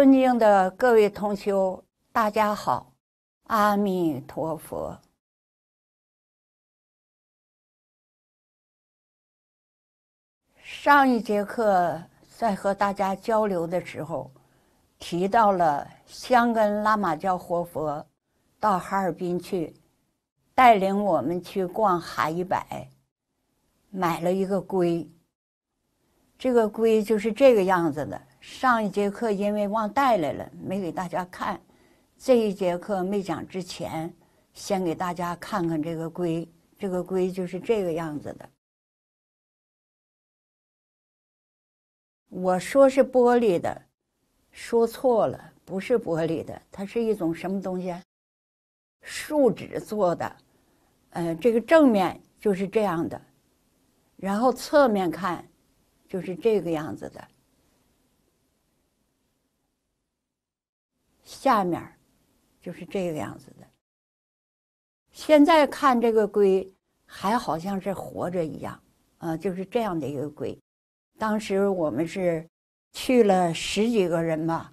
尊敬的各位同修，大家好，阿弥陀佛。上一节课在和大家交流的时候，提到了香根拉玛教活佛到哈尔滨去，带领我们去逛海百，买了一个龟。这个龟就是这个样子的。上一节课因为忘带来了，没给大家看。这一节课没讲之前，先给大家看看这个龟。这个龟就是这个样子的。我说是玻璃的，说错了，不是玻璃的，它是一种什么东西啊？树脂做的。嗯，这个正面就是这样的，然后侧面看就是这个样子的。下面就是这个样子的。现在看这个龟，还好像是活着一样，呃，就是这样的一个龟。当时我们是去了十几个人吧。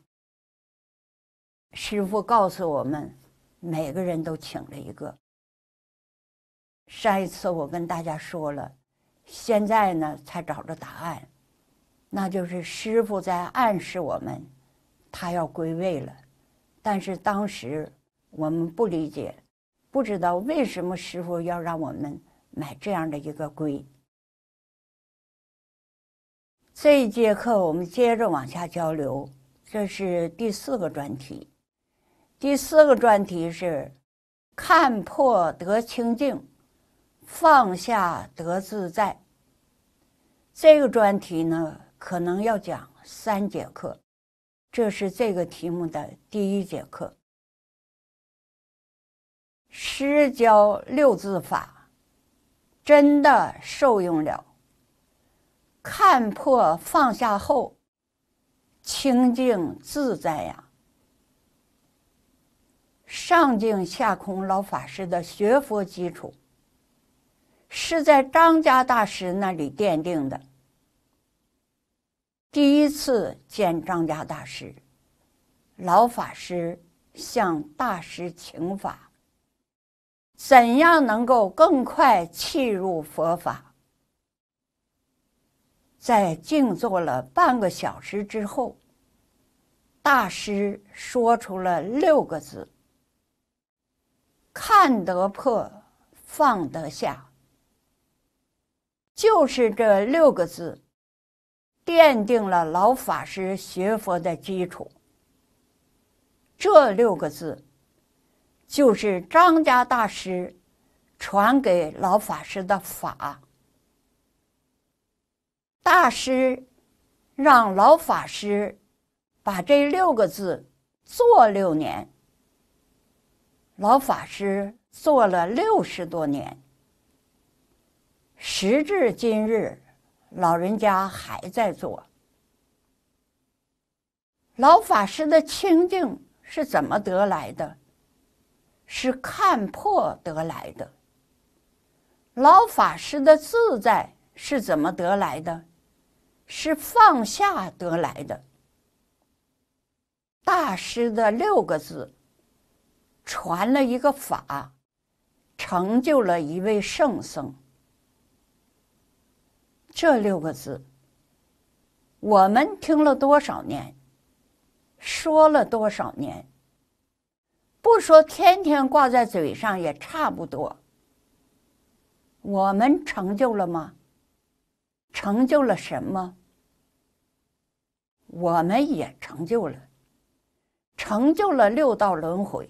师傅告诉我们，每个人都请了一个。上一次我跟大家说了，现在呢才找着答案，那就是师傅在暗示我们，他要归位了。但是当时我们不理解，不知道为什么师傅要让我们买这样的一个龟。这一节课我们接着往下交流，这是第四个专题。第四个专题是看破得清净，放下得自在。这个专题呢，可能要讲三节课。这是这个题目的第一节课。师教六字法，真的受用了。看破放下后，清净自在呀。上净下空老法师的学佛基础，是在张家大师那里奠定的。第一次见张家大师，老法师向大师请法，怎样能够更快契入佛法？在静坐了半个小时之后，大师说出了六个字：“看得破，放得下。”就是这六个字。奠定了老法师学佛的基础。这六个字，就是张家大师传给老法师的法。大师让老法师把这六个字做六年，老法师做了六十多年，时至今日。老人家还在做。老法师的清净是怎么得来的？是看破得来的。老法师的自在是怎么得来的？是放下得来的。大师的六个字，传了一个法，成就了一位圣僧。这六个字，我们听了多少年，说了多少年，不说天天挂在嘴上也差不多。我们成就了吗？成就了什么？我们也成就了，成就了六道轮回。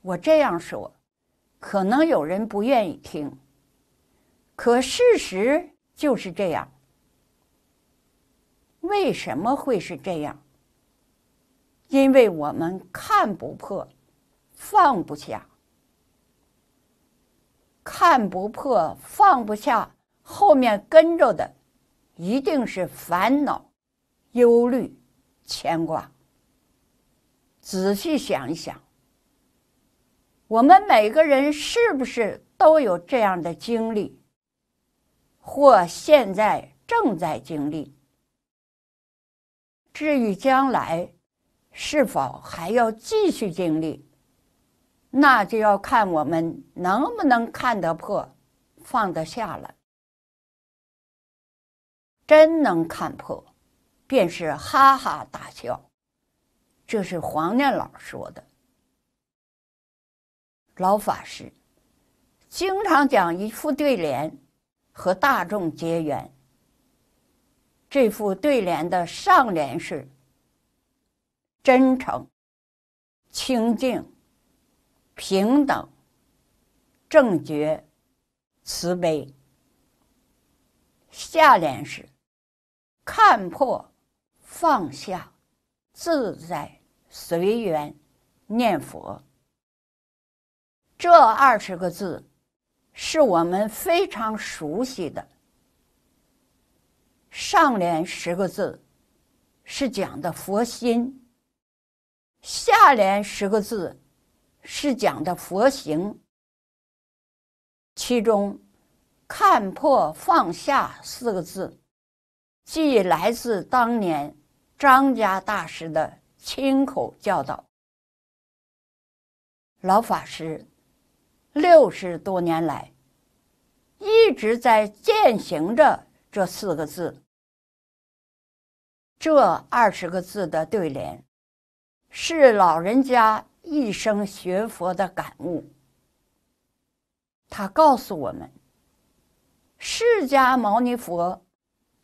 我这样说，可能有人不愿意听。可事实就是这样。为什么会是这样？因为我们看不破，放不下。看不破，放不下，后面跟着的一定是烦恼、忧虑、牵挂。仔细想一想，我们每个人是不是都有这样的经历？或现在正在经历。至于将来是否还要继续经历，那就要看我们能不能看得破、放得下了。真能看破，便是哈哈大笑。这是黄念老说的。老法师经常讲一副对联。和大众结缘。这副对联的上联是：真诚、清净、平等、正觉、慈悲。下联是：看破、放下、自在、随缘、念佛。这二十个字。是我们非常熟悉的上联十个字是讲的佛心，下联十个字是讲的佛行。其中“看破放下”四个字，即来自当年张家大师的亲口教导，老法师。六十多年来，一直在践行着这四个字。这二十个字的对联，是老人家一生学佛的感悟。他告诉我们，释迦牟尼佛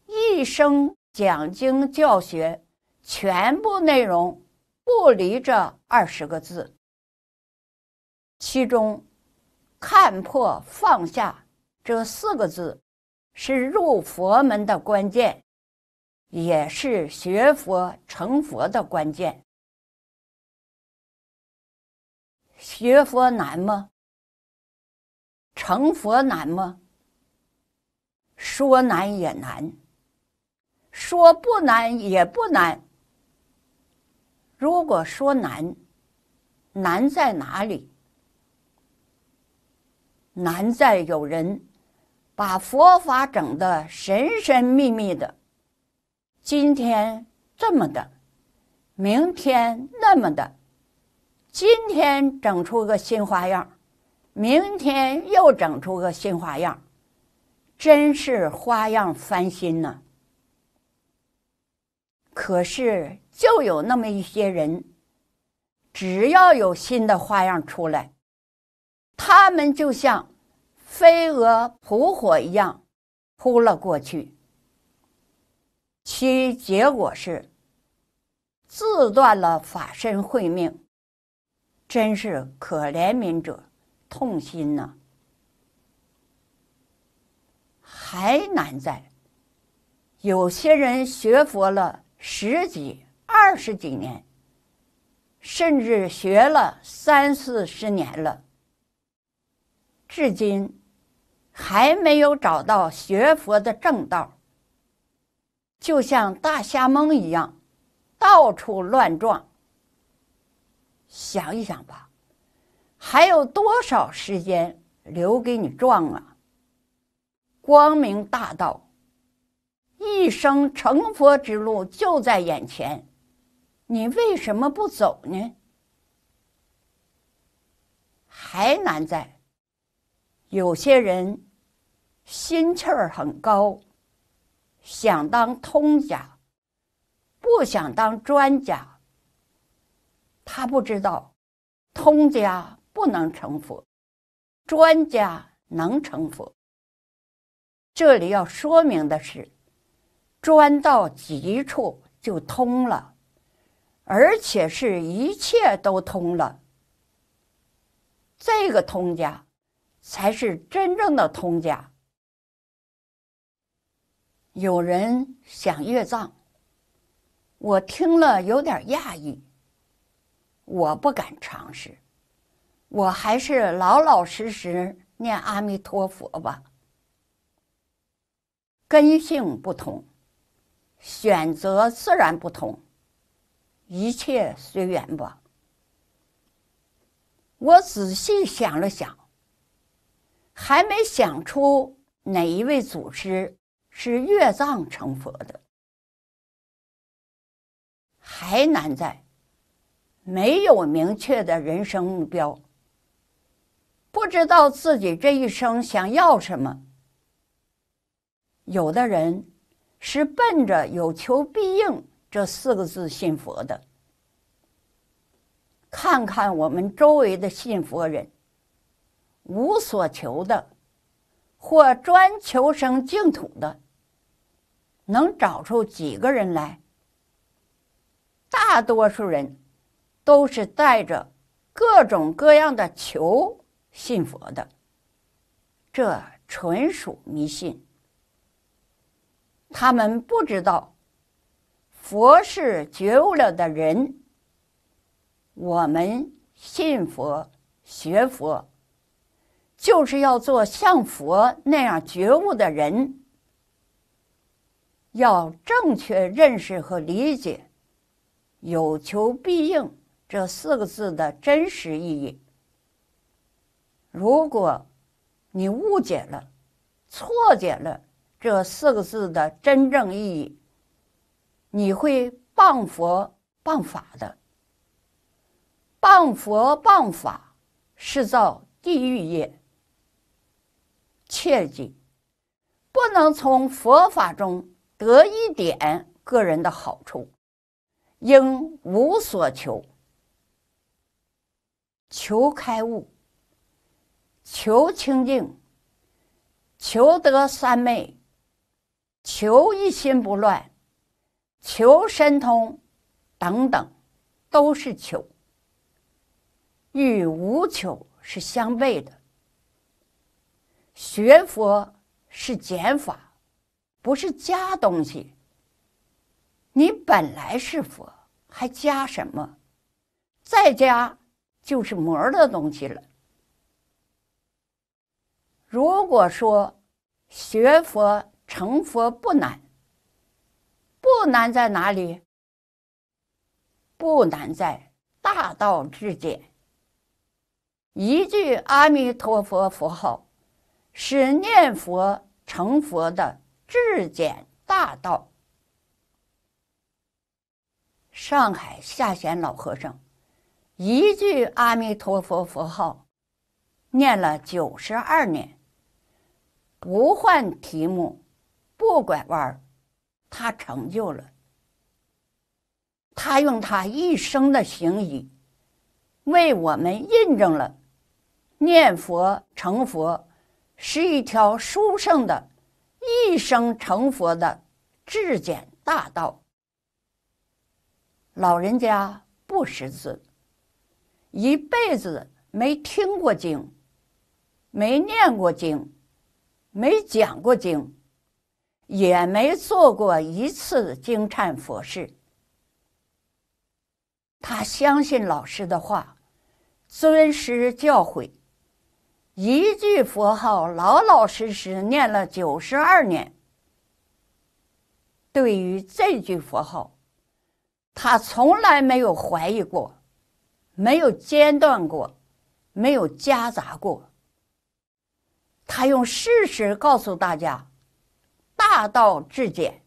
一生讲经教学，全部内容不离这二十个字，其中。看破放下这四个字，是入佛门的关键，也是学佛成佛的关键。学佛难吗？成佛难吗？说难也难，说不难也不难。如果说难，难在哪里？难在有人把佛法整的神神秘秘的，今天这么的，明天那么的，今天整出个新花样，明天又整出个新花样，真是花样翻新呢。可是就有那么一些人，只要有新的花样出来。他们就像飞蛾扑火一样扑了过去，其结果是自断了法身慧命，真是可怜悯者，痛心呐！还难在，有些人学佛了十几、二十几年，甚至学了三四十年了。至今还没有找到学佛的正道，就像大瞎蒙一样，到处乱撞。想一想吧，还有多少时间留给你撞啊？光明大道，一生成佛之路就在眼前，你为什么不走呢？还难在。有些人心气儿很高，想当通家，不想当专家。他不知道，通家不能成佛，专家能成佛。这里要说明的是，专到极处就通了，而且是一切都通了。这个通家。才是真正的通家。有人想越藏，我听了有点讶异。我不敢尝试，我还是老老实实念阿弥陀佛吧。根性不同，选择自然不同，一切随缘吧。我仔细想了想。还没想出哪一位祖师是月藏成佛的，还难在没有明确的人生目标，不知道自己这一生想要什么。有的人是奔着“有求必应”这四个字信佛的。看看我们周围的信佛人。无所求的，或专求生净土的，能找出几个人来？大多数人都是带着各种各样的求信佛的，这纯属迷信。他们不知道，佛是觉悟了的人，我们信佛学佛。就是要做像佛那样觉悟的人，要正确认识和理解“有求必应”这四个字的真实意义。如果你误解了、错解了这四个字的真正意义，你会谤佛谤法的。谤佛谤法是造地狱业。切记，不能从佛法中得一点个人的好处，应无所求，求开悟，求清净，求得三昧，求一心不乱，求神通等等，都是求，与无求是相悖的。学佛是减法，不是加东西。你本来是佛，还加什么？再加就是魔的东西了。如果说学佛成佛不难，不难在哪里？不难在大道至简，一句阿弥陀佛佛号。是念佛成佛的至简大道。上海下弦老和尚，一句阿弥陀佛佛号，念了九十二年，不换题目，不拐弯儿，他成就了。他用他一生的行医为我们印证了念佛成佛。是一条书圣的一生成佛的至简大道。老人家不识字，一辈子没听过经，没念过经，没讲过经，也没做过一次经忏佛事。他相信老师的话，尊师教诲。一句佛号，老老实实念了九十二年。对于这句佛号，他从来没有怀疑过，没有间断过，没有夹杂过。他用事实告诉大家：大道至简，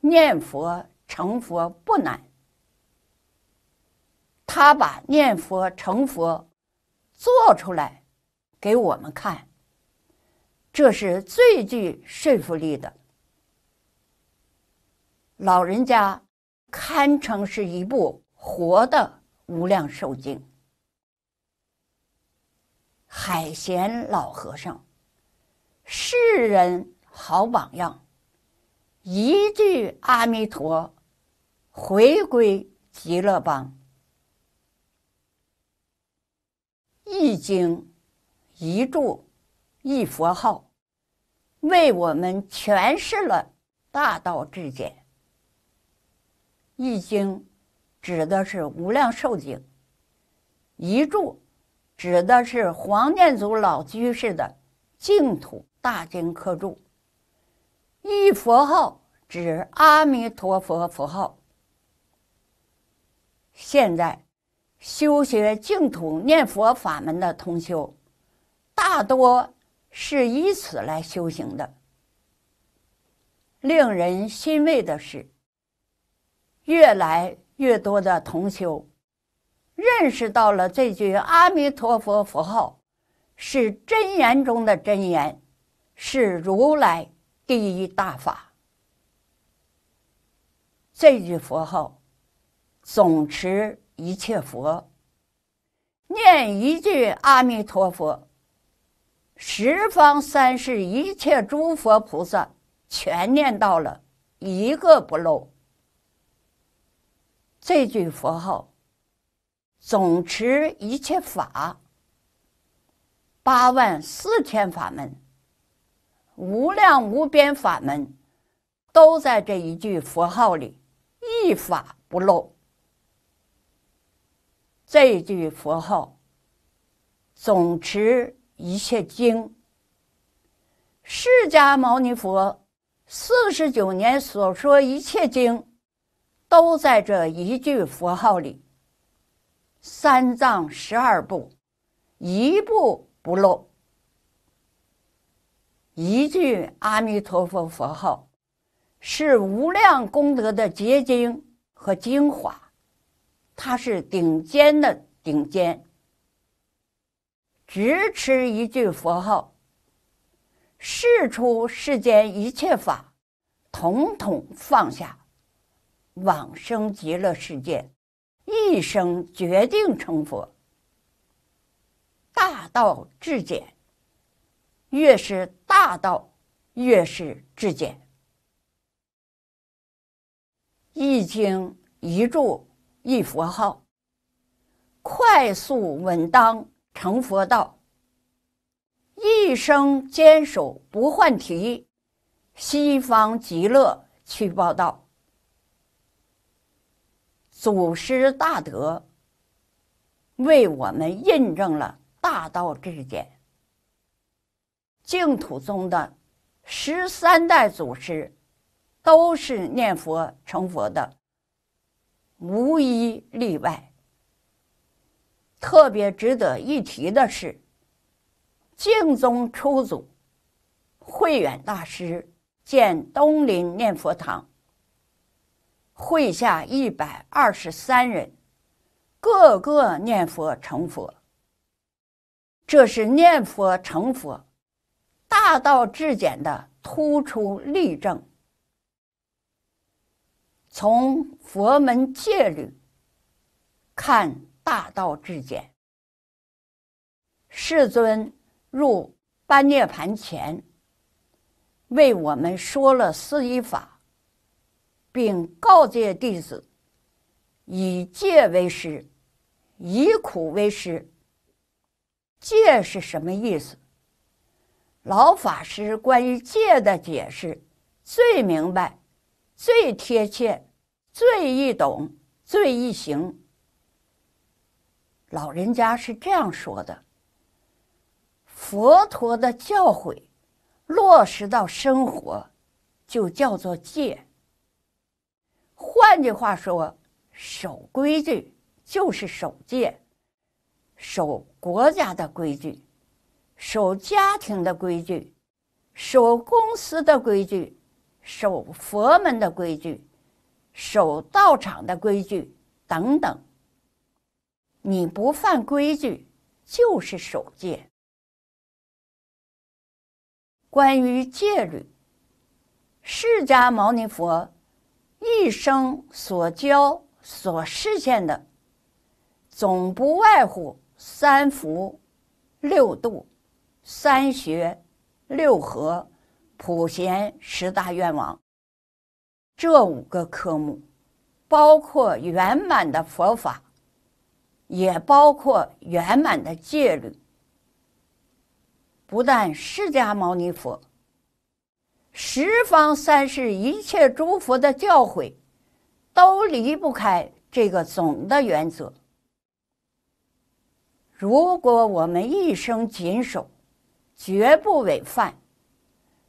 念佛成佛不难。他把念佛成佛做出来。给我们看，这是最具说服力的。老人家堪称是一部活的《无量寿经》。海贤老和尚，世人好榜样，一句阿弥陀，回归极乐邦，《易经》。一柱一佛号，为我们诠释了大道至简。易经指的是无量寿经，一柱指的是黄念祖老居士的净土大经刻柱，一佛号指阿弥陀佛佛号。现在修学净土念佛法门的同修。大多是以此来修行的。令人欣慰的是，越来越多的同修认识到了这句阿弥陀佛佛号是真言中的真言，是如来第一大法。这句佛号总持一切佛，念一句阿弥陀佛。十方三世一切诸佛菩萨全念到了，一个不漏。这句佛号总持一切法，八万四千法门、无量无边法门，都在这一句佛号里，一法不漏。这句佛号总持。一切经，释迦牟尼佛四十九年所说一切经，都在这一句佛号里。三藏十二部，一部不漏。一句阿弥陀佛佛号，是无量功德的结晶和精华，它是顶尖的顶尖。只持一句佛号，释出世间一切法，统统放下，往生极乐世界，一生决定成佛。大道至简，越是大道，越是至简。一经一注一佛号，快速稳当。成佛道，一生坚守不换题，西方极乐去报道。祖师大德为我们印证了大道至简。净土宗的十三代祖师，都是念佛成佛的，无一例外。特别值得一提的是，净宗初祖慧远大师建东林念佛堂，会下一百二十三人，个个念佛成佛。这是念佛成佛大道至简的突出例证。从佛门戒律看。大道至简，世尊入般涅盘前，为我们说了四依法，并告诫弟子：以戒为师，以苦为师。戒是什么意思？老法师关于戒的解释最明白、最贴切、最易懂、最易行。老人家是这样说的：佛陀的教诲落实到生活，就叫做戒。换句话说，守规矩就是守戒，守国家的规矩，守家庭的规矩，守公司的规矩，守佛门的规矩，守道场的规矩，等等。你不犯规矩，就是守戒。关于戒律，释迦牟尼佛一生所教所实现的，总不外乎三福、六度、三学、六合、普贤十大愿王这五个科目，包括圆满的佛法。也包括圆满的戒律，不但释迦牟尼佛、十方三世一切诸佛的教诲，都离不开这个总的原则。如果我们一生谨守，绝不违犯，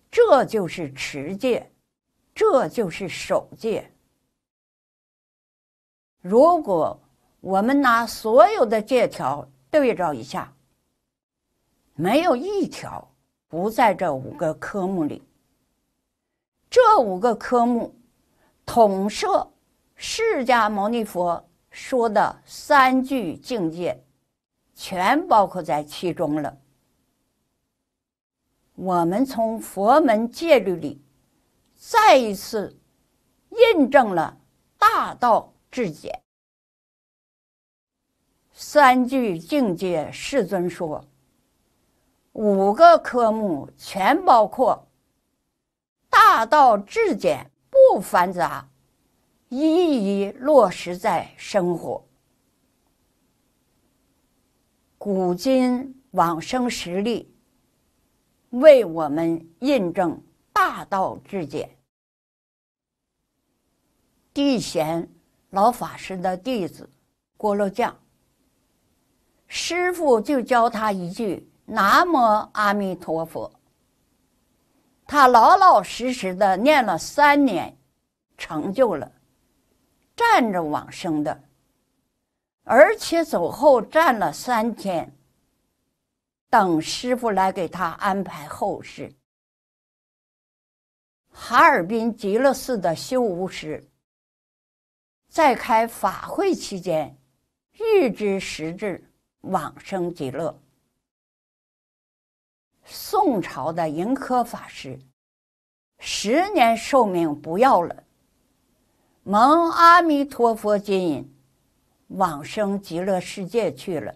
这就是持戒，这就是守戒。如果，我们拿所有的借条对照一下，没有一条不在这五个科目里。这五个科目统摄释迦牟尼佛说的三句境界，全包括在其中了。我们从佛门戒律里再一次印证了大道至简。三句境界，世尊说。五个科目全包括。大道至简，不繁杂，一一落实在生活。古今往生实例，为我们印证大道至简。地贤老法师的弟子郭乐匠。师傅就教他一句“南无阿弥陀佛”，他老老实实的念了三年，成就了，站着往生的，而且走后站了三天，等师傅来给他安排后事。哈尔滨极乐寺的修无师，在开法会期间，日知时至。往生极乐。宋朝的盈科法师，十年寿命不要了，蒙阿弥陀佛接引，往生极乐世界去了。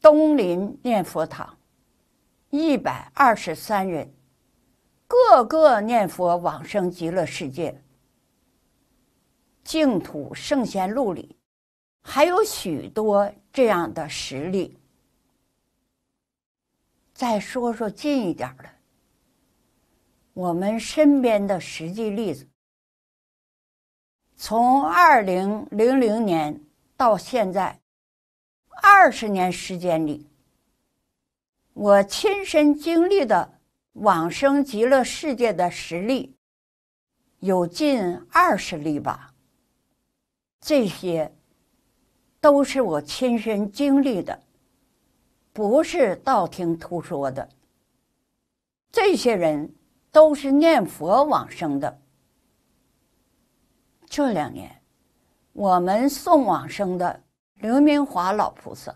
东林念佛堂，一百二十三人，个个念佛往生极乐世界。净土圣贤录里。还有许多这样的实例。再说说近一点的，我们身边的实际例子。从二零零零年到现在，二十年时间里，我亲身经历的往生极乐世界的实例，有近二十例吧。这些。都是我亲身经历的，不是道听途说的。这些人都是念佛往生的。这两年，我们送往生的刘明华老菩萨、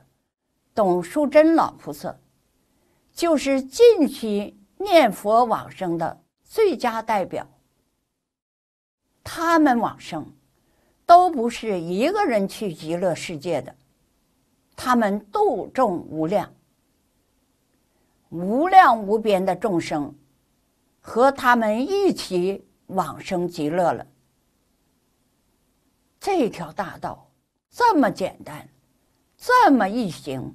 董淑珍老菩萨，就是近期念佛往生的最佳代表。他们往生。都不是一个人去极乐世界的，他们度众无量，无量无边的众生，和他们一起往生极乐了。这条大道这么简单，这么易行，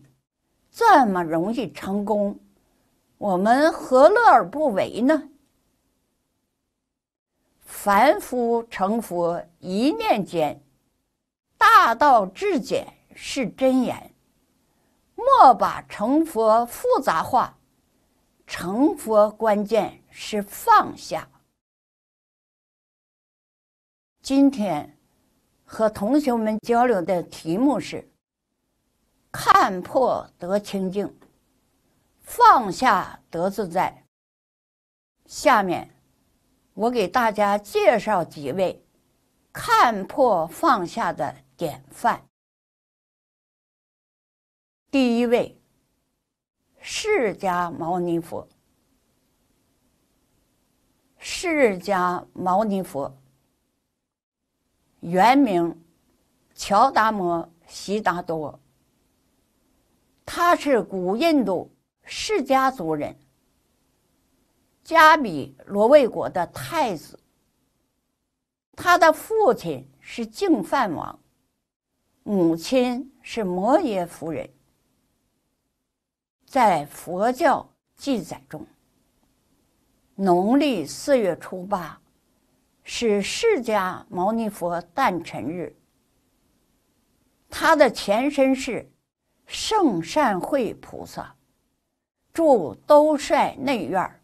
这么容易成功，我们何乐而不为呢？凡夫成佛一念间，大道至简是真言，莫把成佛复杂化，成佛关键是放下。今天和同学们交流的题目是：看破得清净，放下得自在。下面。我给大家介绍几位看破放下的典范。第一位，释迦牟尼佛。释迦牟尼佛原名乔达摩·悉达多，他是古印度释迦族人。加米罗卫国的太子，他的父亲是净饭王，母亲是摩耶夫人。在佛教记载中，农历四月初八是释迦牟尼佛诞辰日。他的前身是圣善慧菩萨，住兜率内院儿。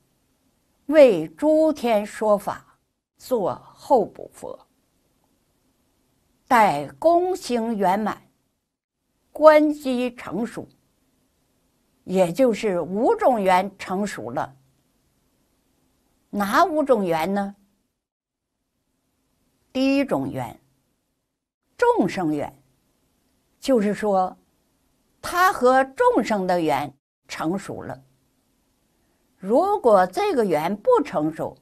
为诸天说法，做候补佛。待功行圆满，关机成熟，也就是五种缘成熟了。哪五种缘呢？第一种缘，众生缘，就是说，他和众生的缘成熟了。如果这个缘不成熟，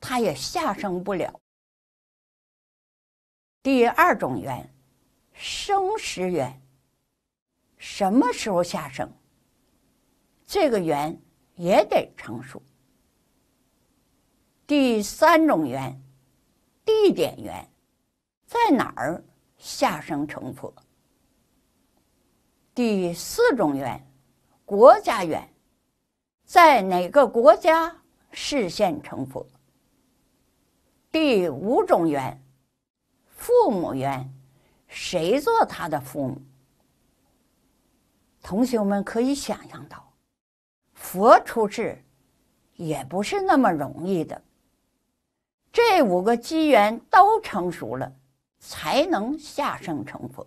它也下生不了。第二种缘，生时缘，什么时候下生？这个缘也得成熟。第三种缘，地点缘，在哪儿下生成佛？第四种缘，国家缘。在哪个国家视线成佛？第五种缘，父母缘，谁做他的父母？同学们可以想象到，佛出世也不是那么容易的。这五个机缘都成熟了，才能下生成佛。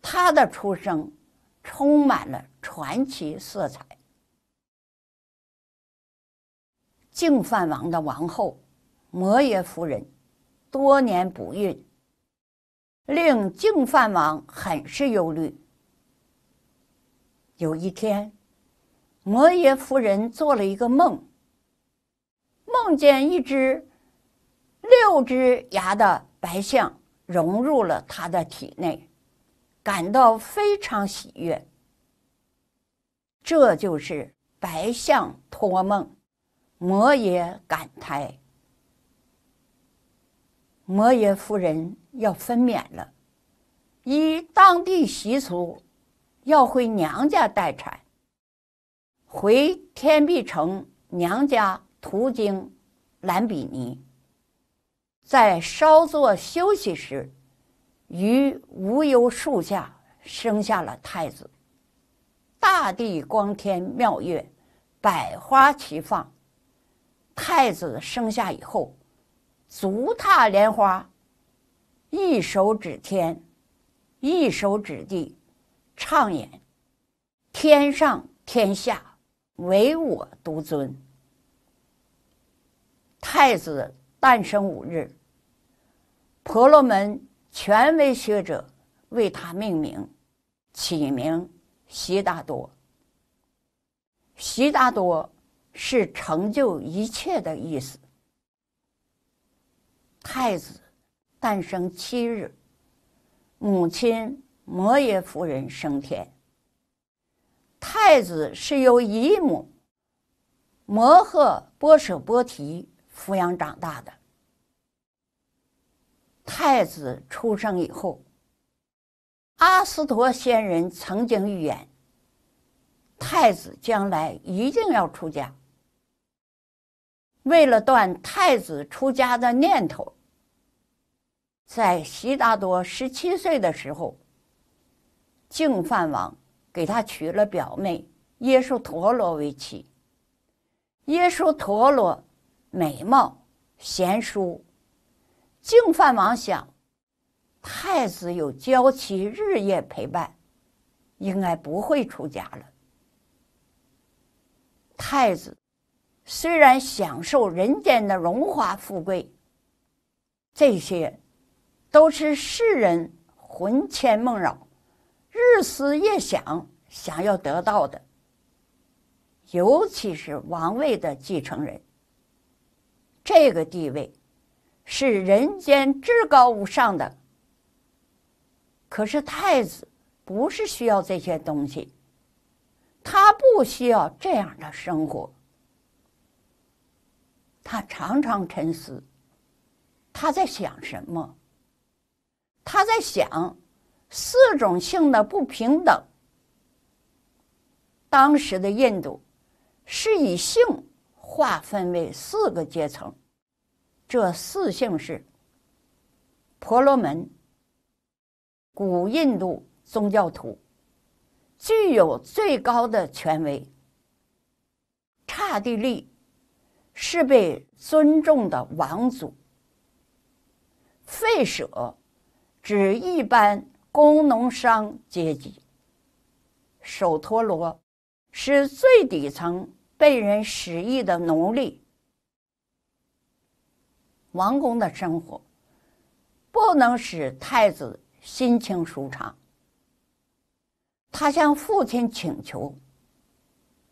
他的出生充满了传奇色彩。净饭王的王后摩耶夫人多年不孕，令净饭王很是忧虑。有一天，摩耶夫人做了一个梦，梦见一只六只牙的白象融入了他的体内，感到非常喜悦。这就是白象托梦。摩耶感胎，摩耶夫人要分娩了。依当地习俗，要回娘家待产。回天碧城娘家，途经兰比尼，在稍作休息时，于无忧树下生下了太子。大地光天妙月，百花齐放。太子生下以后，足踏莲花，一手指天，一手指地，畅言：“天上天下，唯我独尊。”太子诞生五日，婆罗门权威学者为他命名，起名悉达多。悉达多。是成就一切的意思。太子诞生七日，母亲摩耶夫人升天。太子是由姨母摩诃波舍波提抚养长大的。太子出生以后，阿斯陀仙人曾经预言，太子将来一定要出家。为了断太子出家的念头，在悉达多十七岁的时候，净饭王给他娶了表妹耶稣陀罗为妻。耶稣陀罗美貌贤淑，净饭王想，太子有娇妻日夜陪伴，应该不会出家了。太子。虽然享受人间的荣华富贵，这些都是世人魂牵梦绕、日思夜想想要得到的。尤其是王位的继承人，这个地位是人间至高无上的。可是太子不是需要这些东西，他不需要这样的生活。他常常沉思，他在想什么？他在想四种性的不平等。当时的印度是以性划分为四个阶层，这四性是婆罗门，古印度宗教徒，具有最高的权威。刹帝利。是被尊重的王族，废舍指一般工农商阶级，首陀罗是最底层被人使役的奴隶。王宫的生活不能使太子心情舒畅，他向父亲请求，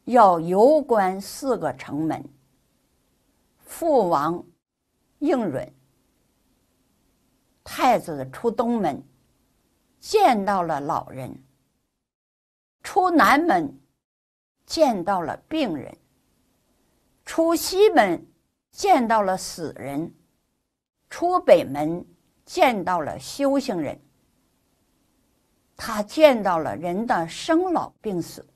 要游观四个城门。父王应允，太子出东门见到了老人，出南门见到了病人，出西门见到了死人，出北门见到了修行人。他见到了人的生老病死，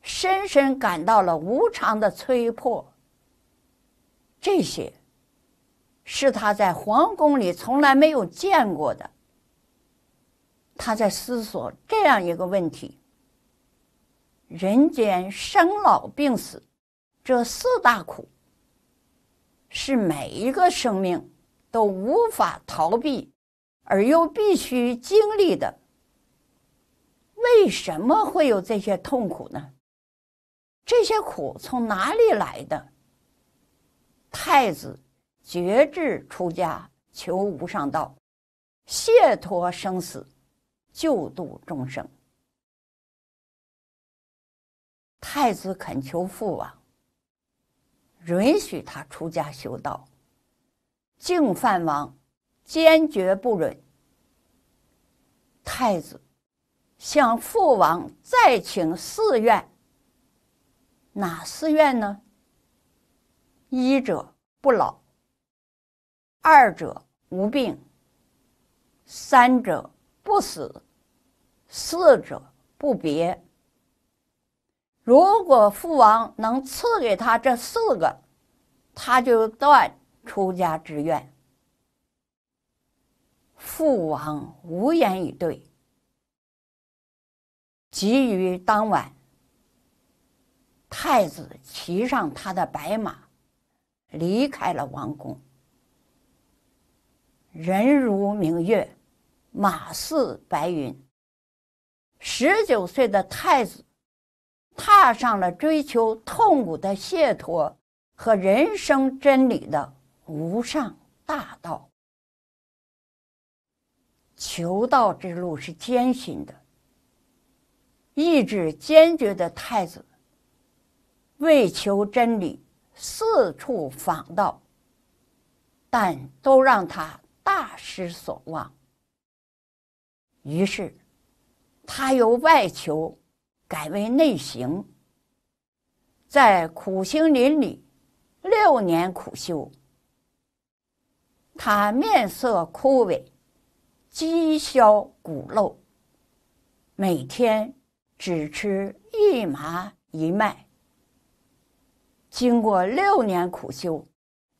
深深感到了无常的摧迫。这些是他在皇宫里从来没有见过的。他在思索这样一个问题：人间生老病死这四大苦，是每一个生命都无法逃避而又必须经历的。为什么会有这些痛苦呢？这些苦从哪里来的？太子决志出家，求无上道，解脱生死，救度众生。太子恳求父王允许他出家修道，净范王坚决不允。太子向父王再请寺院，哪寺院呢？一者不老，二者无病，三者不死，四者不别。如果父王能赐给他这四个，他就断出家之愿。父王无言以对。急于当晚，太子骑上他的白马。离开了王宫，人如明月，马似白云。十九岁的太子踏上了追求痛苦的解脱和人生真理的无上大道。求道之路是艰辛的，意志坚决的太子为求真理。四处访道，但都让他大失所望。于是，他由外求改为内行，在苦行林里六年苦修，他面色枯萎，肌消骨露，每天只吃一麻一麦。经过六年苦修，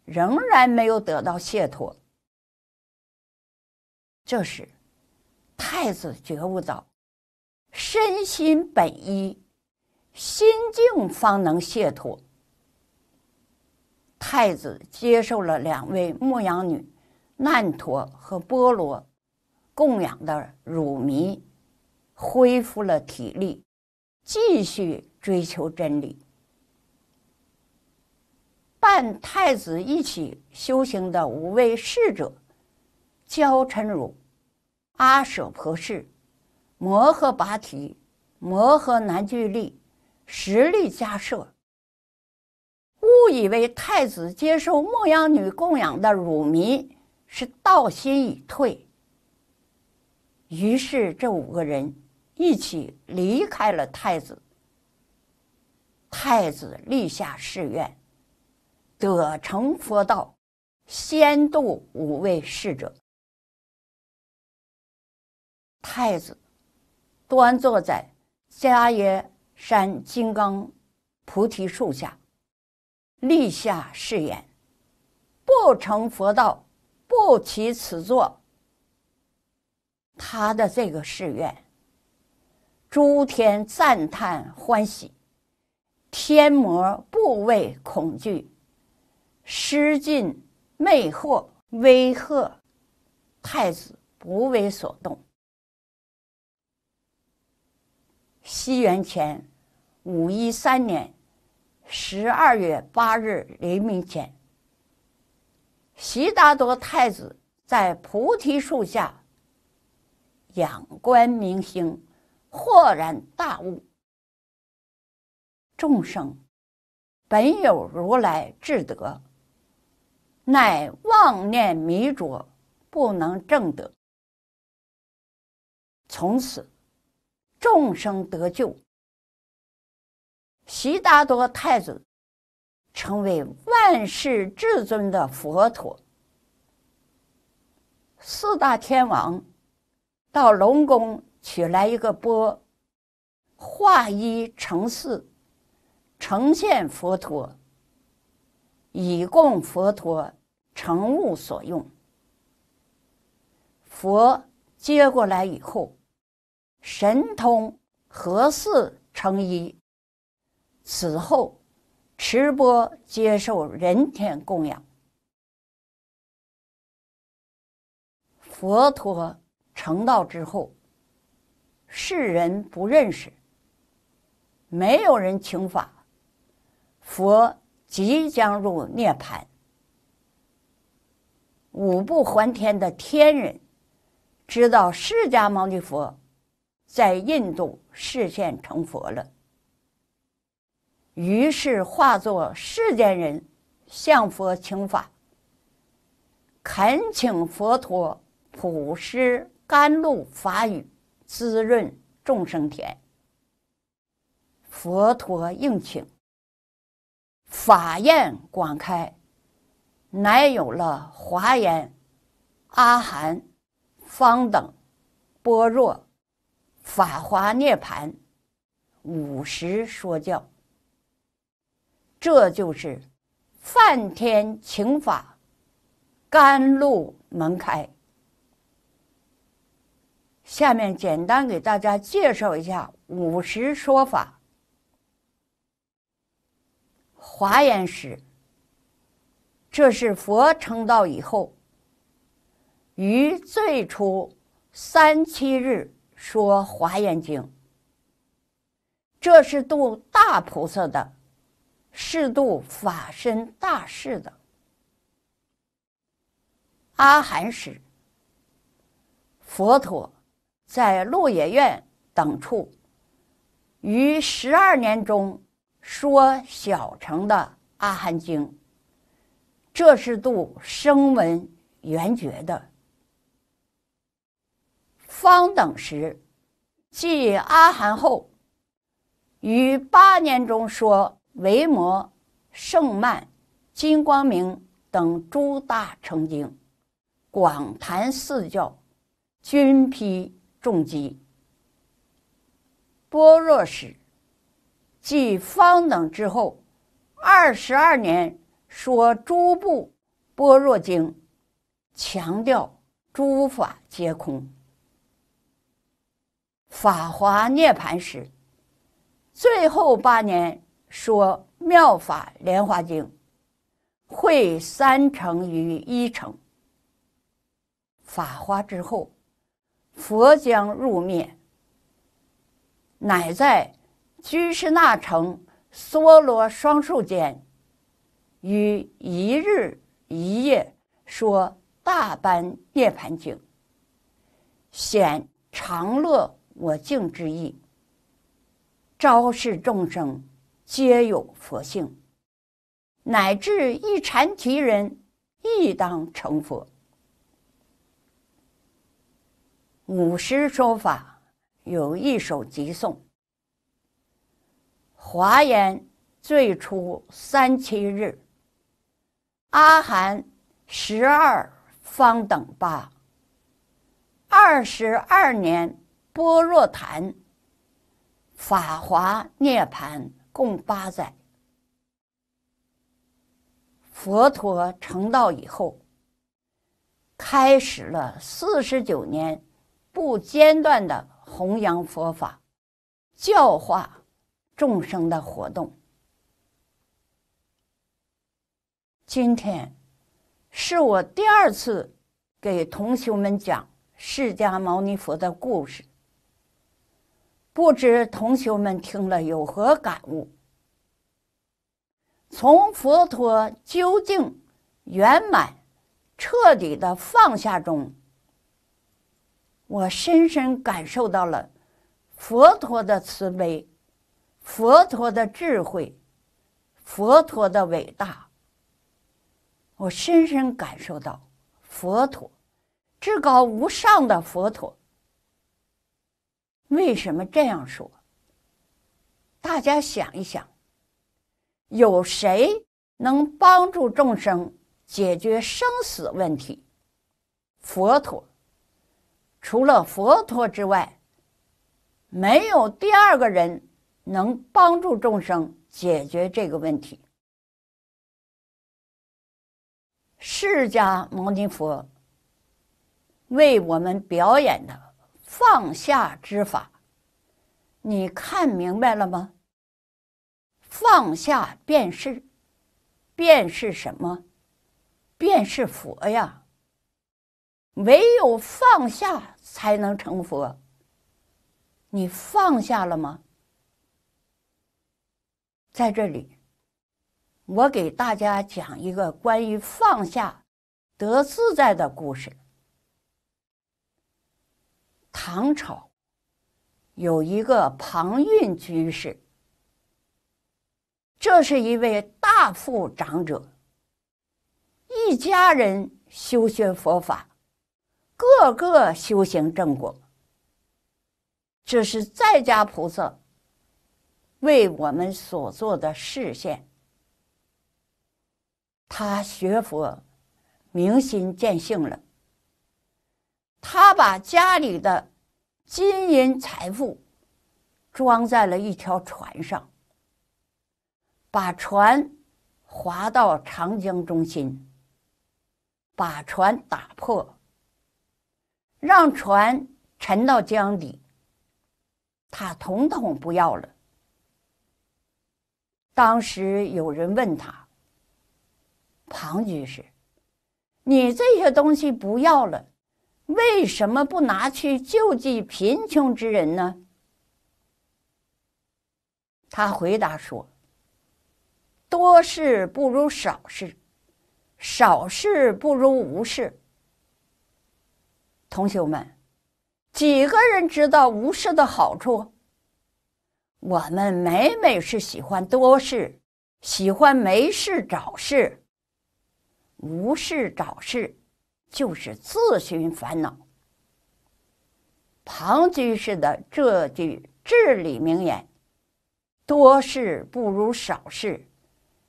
仍然没有得到解脱。这时，太子觉悟到，身心本一，心境方能解脱。太子接受了两位牧羊女难陀和波罗供养的乳糜，恢复了体力，继续追求真理。伴太子一起修行的五位侍者，焦陈如、阿舍婆氏、摩诃巴提、摩诃南俱利、实力迦舍，误以为太子接受牧羊女供养的乳糜是道心已退，于是这五个人一起离开了太子。太子立下誓愿。得成佛道，先度五位侍者。太子端坐在迦叶山金刚菩提树下，立下誓言：不成佛道，不起此座。他的这个誓愿，诸天赞叹欢喜，天魔不畏恐惧。失尽魅惑威吓，太子不为所动。西元前五一三年十二月八日黎明前，悉达多太子在菩提树下仰观明星，豁然大悟：众生本有如来智德。乃妄念迷着，不能正得。从此，众生得救。悉达多太子成为万世至尊的佛陀。四大天王到龙宫取来一个钵，化一成寺，呈现佛陀，以供佛陀。成物所用，佛接过来以后，神通合似成一。此后，持钵接受人天供养。佛陀成道之后，世人不认识，没有人请法。佛即将入涅盘。五步还天的天人知道释迦牟尼佛在印度示现成佛了，于是化作世间人向佛请法，恳请佛陀普施甘露法雨，滋润众生田。佛陀应请，法宴广开。乃有了华严、阿含、方等、般若、法华、涅盘五十说教，这就是梵天请法，甘露门开。下面简单给大家介绍一下五十说法，华严时。这是佛成道以后，于最初三七日说《华严经》，这是度大菩萨的，是度法身大事的。阿含时，佛陀在鹿野苑等处，于十二年中说小乘的《阿含经》。摄氏度声闻缘觉的方等时，即阿含后，于八年中说维摩、圣曼、金光明等诸大成经，广谈四教，均披重击。般若时，即方等之后二十二年。说《诸部般若经》，强调诸法皆空。法华涅槃时，最后八年说《妙法莲华经》，会三乘于一乘。法华之后，佛将入灭，乃在居士那城梭罗双树间。于一日一夜说《大般涅盘经》，显常乐我净之意，昭示众生皆有佛性，乃至一禅提人亦当成佛。五师说法有一首偈颂，《华严》最初三七日。阿含十二方等八，二十二年波若坛，法华涅盘共八载。佛陀成道以后，开始了四十九年不间断的弘扬佛法、教化众生的活动。今天是我第二次给同学们讲释迦牟尼佛的故事，不知同学们听了有何感悟？从佛陀究竟圆满、彻底的放下中，我深深感受到了佛陀的慈悲、佛陀的智慧、佛陀的伟大。我深深感受到，佛陀，至高无上的佛陀，为什么这样说？大家想一想，有谁能帮助众生解决生死问题？佛陀，除了佛陀之外，没有第二个人能帮助众生解决这个问题。释迦牟尼佛为我们表演的放下之法，你看明白了吗？放下便是，便是什么？便是佛呀。唯有放下才能成佛。你放下了吗？在这里。我给大家讲一个关于放下得自在的故事。唐朝有一个庞蕴居士，这是一位大富长者，一家人修学佛法，个个修行正果。这是在家菩萨为我们所做的示现。他学佛，明心见性了。他把家里的金银财富装在了一条船上，把船划到长江中心，把船打破，让船沉到江底，他统统不要了。当时有人问他。庞居士，你这些东西不要了，为什么不拿去救济贫穷之人呢？他回答说：“多事不如少事，少事不如无事。”同学们，几个人知道无事的好处？我们每每是喜欢多事，喜欢没事找事。无事找事，就是自寻烦恼。庞居士的这句至理名言：“多事不如少事，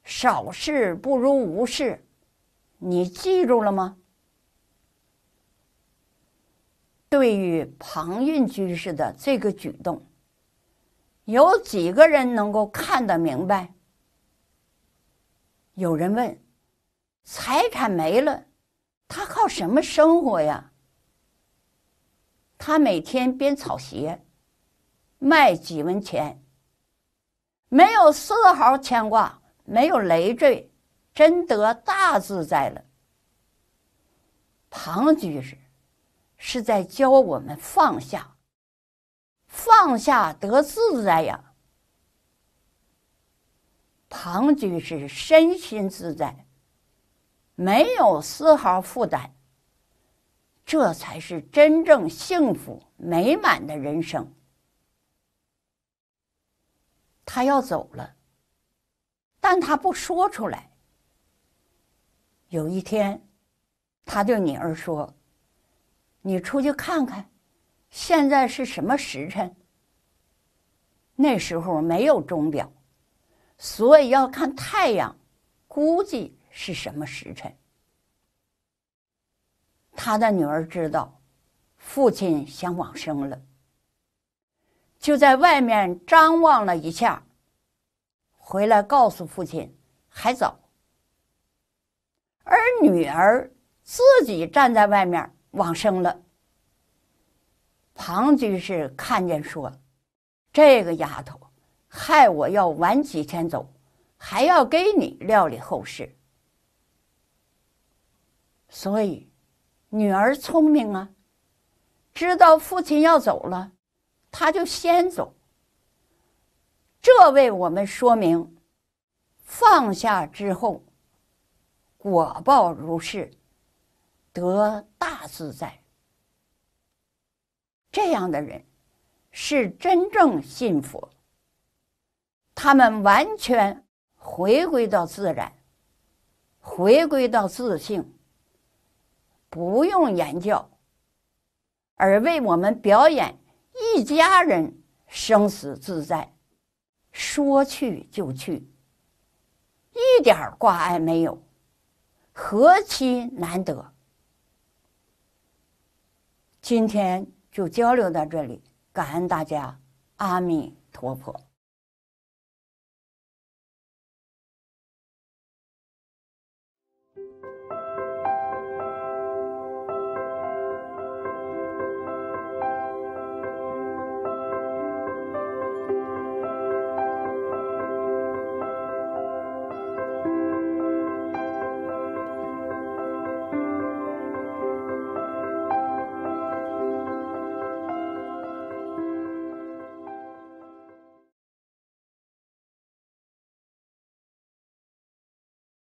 少事不如无事。”你记住了吗？对于庞运居士的这个举动，有几个人能够看得明白？有人问。财产没了，他靠什么生活呀？他每天编草鞋，卖几文钱，没有丝毫牵挂，没有累赘，真得大自在了。庞居士是在教我们放下，放下得自在呀。庞居士身心自在。没有丝毫负担，这才是真正幸福美满的人生。他要走了，但他不说出来。有一天，他对女儿说：“你出去看看，现在是什么时辰？”那时候没有钟表，所以要看太阳，估计。是什么时辰？他的女儿知道父亲想往生了，就在外面张望了一下，回来告诉父亲还早。而女儿自己站在外面往生了。庞居士看见说：“这个丫头害我要晚几天走，还要给你料理后事。”所以，女儿聪明啊，知道父亲要走了，她就先走。这为我们说明，放下之后，果报如是，得大自在。这样的人是真正信佛，他们完全回归到自然，回归到自性。不用言教，而为我们表演一家人生死自在，说去就去，一点挂碍没有，何其难得！今天就交流到这里，感恩大家，阿弥陀佛。